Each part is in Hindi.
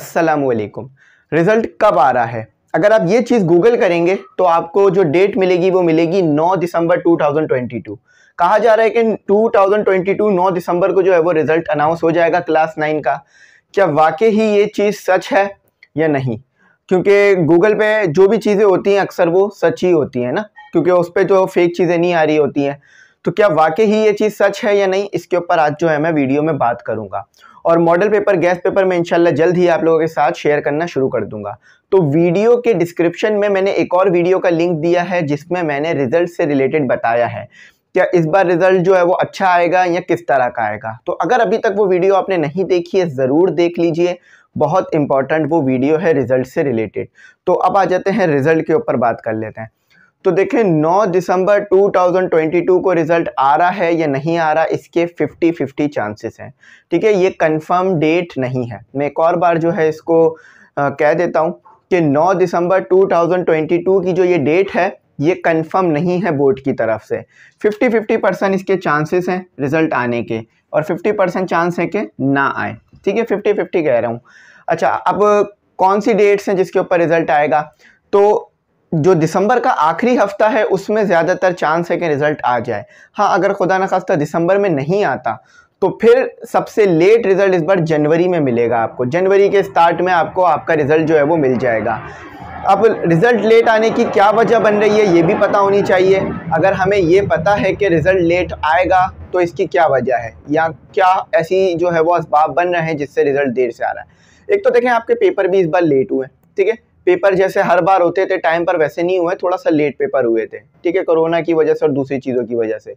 असलकुम रिजल्ट कब आ रहा है अगर आप ये चीज़ गूगल करेंगे तो आपको जो डेट मिलेगी वो मिलेगी 9 दिसंबर 2022 कहा जा रहा है कि 2022 9 दिसंबर को जो है वो रिज़ल्ट अनाउंस हो जाएगा क्लास नाइन का क्या वाकई ही ये चीज़ सच है या नहीं क्योंकि गूगल पे जो भी चीज़ें होती हैं अक्सर वो सच ही होती हैं ना क्योंकि उस पर जो फेक चीज़ें नहीं आ रही होती हैं तो क्या वाकई ही ये चीज़ सच है या नहीं इसके ऊपर आज जो है मैं वीडियो में बात करूँगा और मॉडल पेपर गैस पेपर मैं इंशाल्लाह जल्द ही आप लोगों के साथ शेयर करना शुरू कर दूंगा तो वीडियो के डिस्क्रिप्शन में मैंने एक और वीडियो का लिंक दिया है जिसमें मैंने रिजल्ट से रिलेटेड बताया है क्या इस बार रिजल्ट जो है वो अच्छा आएगा या किस तरह का आएगा तो अगर अभी तक वो वीडियो आपने नहीं देखी है ज़रूर देख लीजिए बहुत इंपॉर्टेंट वो वीडियो है रिजल्ट से रिलेटेड तो अब आ जाते हैं रिजल्ट के ऊपर बात कर लेते हैं तो देखें 9 दिसंबर 2022 को रिजल्ट आ रहा है या नहीं आ रहा इसके 50 50 चांसेस हैं ठीक है ये कंफर्म डेट नहीं है मैं एक और बार जो है इसको आ, कह देता हूँ कि 9 दिसंबर 2022 की जो ये डेट है ये कंफर्म नहीं है बोर्ड की तरफ से 50 50 परसेंट इसके चांसेस हैं रिज़ल्ट आने के और 50 परसेंट चांस है कि ना आए ठीक है 50 50 कह रहा हूँ अच्छा अब कौन सी डेट्स हैं जिसके ऊपर रिज़ल्ट आएगा तो जो दिसंबर का आखिरी हफ्ता है उसमें ज़्यादातर चांस है कि रिज़ल्ट आ जाए हाँ अगर खुदा न खास्ता दिसंबर में नहीं आता तो फिर सबसे लेट रिज़ल्ट इस बार जनवरी में मिलेगा आपको जनवरी के स्टार्ट में आपको आपका रिज़ल्ट जो है वो मिल जाएगा अब रिज़ल्ट लेट आने की क्या वजह बन रही है ये भी पता होनी चाहिए अगर हमें ये पता है कि रिज़ल्ट लेट आएगा तो इसकी क्या वजह है या क्या ऐसी जो है वो इसबाब बन रहे हैं जिससे रिज़ल्ट देर से आ रहा है एक तो देखें आपके पेपर भी इस बार लेट हुए ठीक है पेपर जैसे हर बार होते थे टाइम पर वैसे नहीं हुए थोड़ा सा लेट पेपर हुए थे ठीक है कोरोना की वजह से और दूसरी चीज़ों की वजह से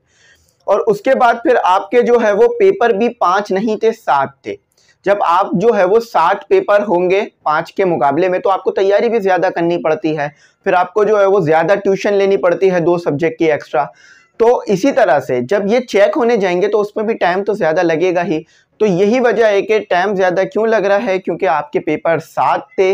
और उसके बाद फिर आपके जो है वो पेपर भी पांच नहीं थे सात थे जब आप जो है वो सात पेपर होंगे पांच के मुकाबले में तो आपको तैयारी भी ज़्यादा करनी पड़ती है फिर आपको जो है वो ज़्यादा ट्यूशन लेनी पड़ती है दो सब्जेक्ट की एक्स्ट्रा तो इसी तरह से जब ये चेक होने जाएंगे तो उसमें भी टाइम तो ज़्यादा लगेगा ही तो यही वजह है कि टाइम ज़्यादा क्यों लग रहा है क्योंकि आपके पेपर सात थे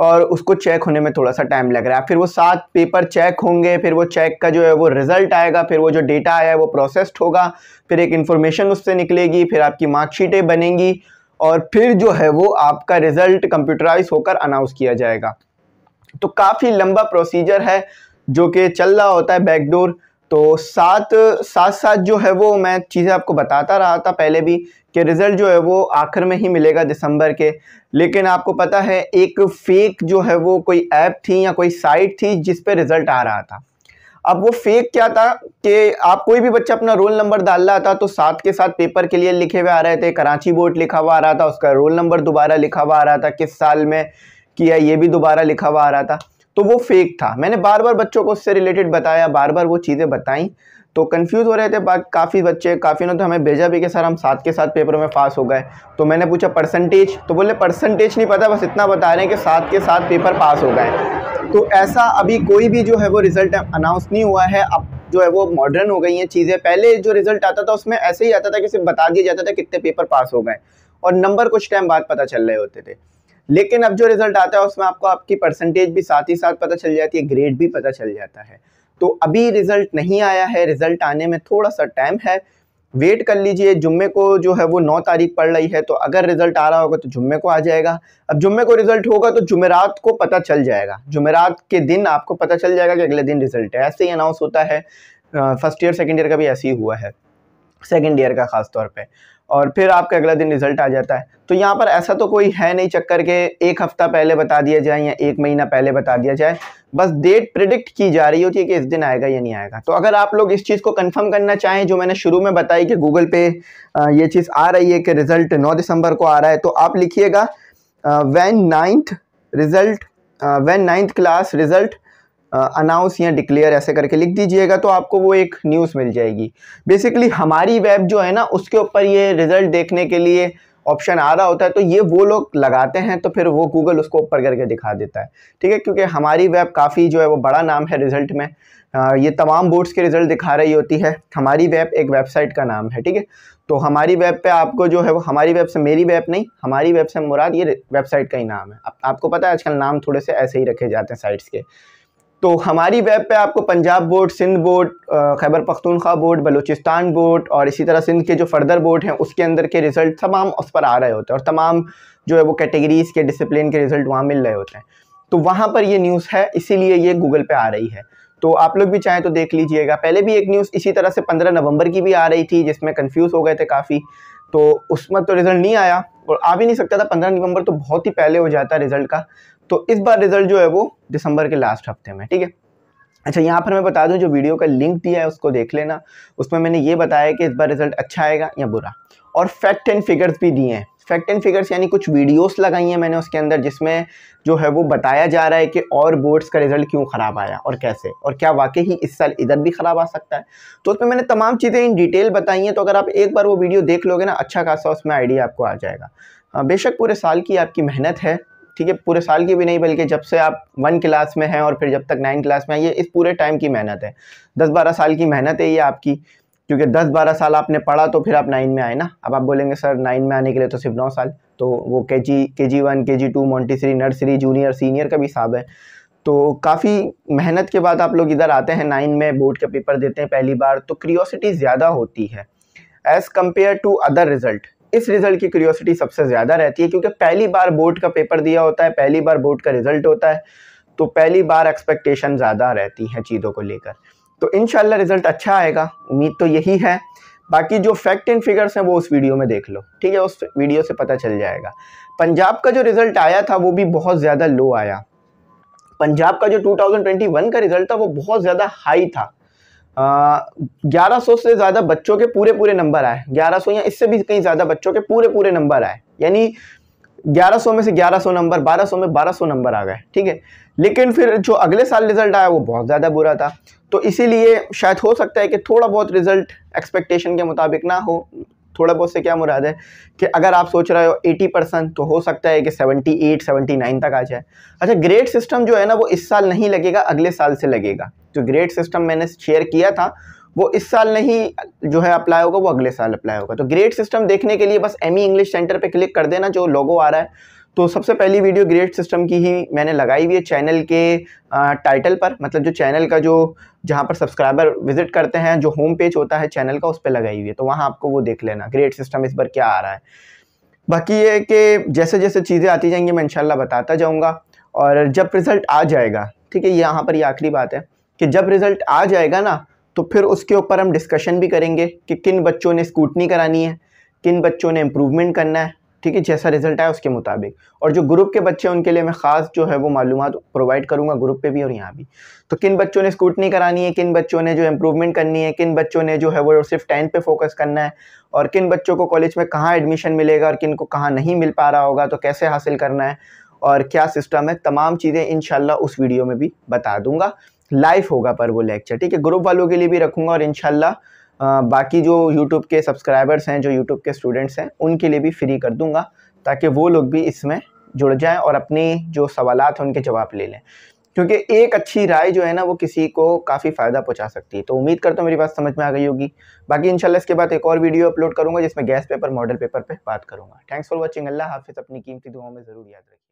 और उसको चेक होने में थोड़ा सा टाइम लग रहा है फिर वो सात पेपर चेक होंगे फिर वो चेक का जो है वो रिज़ल्ट आएगा फिर वो जो डेटा आया है वो प्रोसेस्ड होगा फिर एक इन्फॉर्मेशन उससे निकलेगी फिर आपकी मार्कशीटें बनेंगी और फिर जो है वो आपका रिज़ल्ट कंप्यूटराइज होकर अनाउंस किया जाएगा तो काफ़ी लंबा प्रोसीजर है जो कि चल रहा होता है बैकडोर तो साथ साथ साथ जो है वो मैं चीज़ें आपको बताता रहा था पहले भी कि रिज़ल्ट जो है वो आखिर में ही मिलेगा दिसंबर के लेकिन आपको पता है एक फ़ेक जो है वो कोई ऐप थी या कोई साइट थी जिस पे रिज़ल्ट आ रहा था अब वो फेक क्या था कि आप कोई भी बच्चा अपना रोल नंबर डाल रहा था तो साथ के साथ पेपर के लिए लिखे हुए आ रहे थे कराची बोर्ड लिखा हुआ आ रहा था उसका रोल नंबर दोबारा लिखा हुआ आ रहा था किस साल में किया ये भी दोबारा लिखा हुआ आ रहा था तो वो फेक था मैंने बार बार बच्चों को उससे रिलेटेड बताया बार बार वो चीज़ें बताई तो कन्फ्यूज़ हो रहे थे काफ़ी बच्चे काफ़ी ने तो हमें भेजा भी कि सर हम सात के साथ पेपरों में पास हो गए तो मैंने पूछा परसेंटेज तो बोले परसेंटेज नहीं पता बस इतना बता रहे हैं कि सात के साथ पेपर पास हो गए तो ऐसा अभी कोई भी जो है वो रिज़ल्ट अनाउंस नहीं हुआ है अब जो है वो मॉडर्न हो गई हैं चीज़ें पहले जो रिज़ल्ट आता था उसमें ऐसे ही आता था कि सिर्फ बता दिया जाता था कितने पेपर पास हो गए और नंबर कुछ टाइम बाद पता चल रहे होते थे लेकिन अब जो रिजल्ट आता है उसमें आपको आपकी परसेंटेज भी साथ ही साथ पता चल जाती है ग्रेड भी पता चल जाता है तो अभी रिजल्ट नहीं आया है रिजल्ट आने में थोड़ा सा टाइम है वेट कर लीजिए जुम्मे को जो है वो नौ तारीख पड़ रही है तो अगर रिजल्ट आ रहा होगा तो जुम्मे को आ जाएगा अब जुम्मे को रिजल्ट होगा तो जुमेरात को पता चल जाएगा जुमेरात के दिन आपको पता चल जाएगा कि अगले दिन रिजल्ट है ऐसे ही अनाउंस होता है फर्स्ट ईयर सेकेंड ईयर का भी ऐसे ही हुआ है सेकेंड ईयर का खास तौर पे और फिर आपका अगला दिन रिजल्ट आ जाता है तो यहाँ पर ऐसा तो कोई है नहीं चक्कर के एक हफ़्ता पहले बता दिया जाए या एक महीना पहले बता दिया जाए बस डेट प्रिडिक्ट की जा रही होती है कि इस दिन आएगा या नहीं आएगा तो अगर आप लोग इस चीज़ को कंफर्म करना चाहें जो मैंने शुरू में बताई कि गूगल पे ये चीज़ आ रही है कि रिज़ल्ट नौ दिसंबर को आ रहा है तो आप लिखिएगा one ninth result one ninth class result announce या डिक्लेयर ऐसे करके लिख दीजिएगा तो आपको वो एक न्यूज़ मिल जाएगी बेसिकली हमारी वेब जो है ना उसके ऊपर ये रिज़ल्ट देखने के लिए ऑप्शन आ रहा होता है तो ये वो लोग लगाते हैं तो फिर वो गूगल उसको ऊपर करके दिखा देता है ठीक है क्योंकि हमारी वेब काफ़ी जो है वो बड़ा नाम है रिज़ल्ट में आ, ये तमाम बोर्ड्स के रिज़ल्ट दिखा रही होती है हमारी वेब एक वेबसाइट का नाम है ठीक है तो हमारी वेब पे आपको जो है वो हमारी वेब से मेरी वेब नहीं हमारी वेब से मुराद ये वेबसाइट का ही नाम है आप, आपको पता है आजकल नाम थोड़े से ऐसे ही रखे जाते हैं साइट्स के तो हमारी वेब पे आपको Punjab board Sindh board Khyber Pakhtunkhwa board Balochistan board और इसी तरह सिंध के जो फर्दर बोर्ड हैं उसके अंदर के रिज़ल्ट तमाम उस पर आ रहे होते हैं और तमाम जो है वो कैटेगरीज़ के डिसिप्लिन के रिज़ल्ट वहाँ मिल रहे होते हैं तो वहाँ पर ये न्यूज़ है इसीलिए ये गूगल पे आ रही है तो आप लोग भी चाहें तो देख लीजिएगा पहले भी एक न्यूज़ इसी तरह से पंद्रह नवंबर की भी आ रही थी जिसमें कन्फ्यूज़ हो गए थे काफ़ी तो उसमें तो रिज़ल्ट नहीं आया और आ भी नहीं सकता था पंद्रह नवंबर तो बहुत ही पहले हो जाता रिज़ल्ट का तो इस बार रिजल्ट जो है वो दिसंबर के लास्ट हफ्ते में ठीक है अच्छा यहाँ पर मैं बता दूँ जो वीडियो का लिंक दिया है उसको देख लेना उसमें मैंने ये बताया कि इस बार रिजल्ट अच्छा आएगा या बुरा और फैक्ट एंड फिगर्स भी दिए हैं फैक्ट एंड फिगर्स यानी कुछ वीडियोस लगाई हैं मैंने उसके अंदर जिसमें जो है वो बताया जा रहा है कि और बोर्ड्स का रिजल्ट क्यों ख़राब आया और कैसे और क्या वाकई ही इस साल इधर भी ख़राब आ सकता है तो उसमें मैंने तमाम चीज़ें इन डिटेल बताई हैं तो अगर आप एक बार वो वीडियो देख लोगे ना अच्छा खासा उसमें आइडिया आपको आ जाएगा हाँ, बेशक पूरे साल की आपकी मेहनत है ठीक है पूरे साल की भी नहीं बल्कि जब से आप वन क्लास में हैं और फिर जब तक नाइन क्लास में आइए इस पूरे टाइम की मेहनत है दस बारह साल की मेहनत है ये आपकी क्योंकि दस बारह साल आपने पढ़ा तो फिर आप नाइन में आए ना अब आप बोलेंगे सर नाइन में आने के लिए तो सिर्फ नौ साल तो वो के जी के G one K G two Montessori nursery junior senior का भी हिसाब है तो काफ़ी मेहनत के बाद आप लोग इधर आते हैं नाइन में बोर्ड के पेपर देते हैं पहली बार तो क्रियोसिटी ज़्यादा होती है as compare to other result इस रिजल्ट की क्यूरियोसिटी सबसे ज़्यादा रहती है क्योंकि पहली बार बोर्ड का पेपर दिया होता है पहली बार बोर्ड का रिजल्ट होता है तो पहली बार एक्सपेक्टेशन ज़्यादा रहती है चीज़ों को लेकर तो इन रिज़ल्ट अच्छा आएगा उम्मीद तो यही है बाकी जो फैक्ट एंड फिगर्स हैं वो उस वीडियो में देख लो ठीक है उस वीडियो से पता चल जाएगा पंजाब का जो रिज़ल्ट आया था वो भी बहुत ज़्यादा लो आया पंजाब का जो 2021 का रिज़ल्ट था वो बहुत ज़्यादा हाई था ग्यारह सौ से ज़्यादा बच्चों के पूरे पूरे नंबर आए ग्यारह सौ या इससे भी कहीं ज़्यादा बच्चों के पूरे पूरे नंबर आए यानी 1100 में से 1100 नंबर 1200 में 1200 नंबर आ गए ठीक है लेकिन फिर जो अगले साल रिजल्ट आया वो बहुत ज़्यादा बुरा था तो इसीलिए शायद हो सकता है कि थोड़ा बहुत रिजल्ट एक्सपेक्टेशन के मुताबिक ना हो थोड़ा बहुत से क्या मुराद है कि अगर आप सोच रहे हो 80 परसेंट तो हो सकता है कि 78, 79 तक आ जाए अच्छा ग्रेड सिस्टम जो है ना वो इस साल नहीं लगेगा अगले साल से लगेगा जो ग्रेड सिस्टम मैंने शेयर किया था वो इस साल नहीं जो है अप्लाई होगा वो अगले साल अप्लाई होगा तो ग्रेड सिस्टम देखने के लिए बस एम ई इंग्लिश सेंटर पर क्लिक कर देना जो लोगो आ रहा है तो सबसे पहली वीडियो ग्रेड सिस्टम की ही मैंने लगाई हुई है चैनल के टाइटल पर मतलब जो चैनल का जो जहाँ पर सब्सक्राइबर विजिट करते हैं जो होम पेज होता है चैनल का उस पर लगाई हुई है तो वहाँ आपको वो देख लेना ग्रेड सिस्टम इस बार क्या आ रहा है बाकी ये कि जैसे जैसे चीज़ें आती जाएंगी मैं इनशाला बताता जाऊँगा और जब रिज़ल्ट आ जाएगा ठीक है यहाँ पर ये आखिरी बात है कि जब रिज़ल्ट आ जाएगा ना तो फिर उसके ऊपर हम डिस्कशन भी करेंगे कि किन बच्चों ने स्कूटनी करानी है किन बच्चों ने इम्प्रूवमेंट करना है ठीक है जैसा रिजल्ट आया उसके मुताबिक और जो ग्रुप के बच्चे हैं उनके लिए मैं ख़ास जो है वो मालूम प्रोवाइड करूँगा ग्रुप पे भी और यहाँ भी तो किन बच्चों ने स्कूटनी करानी है किन बच्चों ने जो इम्प्रूवमेंट करनी है किन बच्चों ने जो है वो सिर्फ टेंथ पे फोकस करना है और किन बच्चों को कॉलेज में कहाँ एडमिशन मिलेगा और किन को कहाँ नहीं मिल पा रहा होगा तो कैसे हासिल करना है और क्या सिस्टम है तमाम चीज़ें इन उस वीडियो में भी बता दूँगा लाइव होगा पर वो लेक्चर ठीक है ग्रुप वालों के लिए भी रखूँगा और इनशाला बाकी जो यूट्यूब के सब्सक्राइबर्स हैं जो यूट्यूब के स्टूडेंट्स हैं उनके लिए भी फ्री कर दूँगा ताकि वो लोग भी इसमें जुड़ जाएँ और अपनी जो सवाल हैं उनके जवाब ले लें क्योंकि एक अच्छी राय जो है ना वो किसी को काफ़ी फ़ायदा पहुंचा सकती है तो उम्मीद करता हूँ मेरी बात समझ में आ गई होगी बाकी इंशाल्लाह इसके बाद एक और वीडियो अपलोड करूँगा जिसमें गैस पेपर मॉडल पेपर पे बात करूँगा थैंक्स फॉर वॉचिंग अल्लाह हाफिज़ अपनी कीमती दुआओं में ज़रूर याद रखिए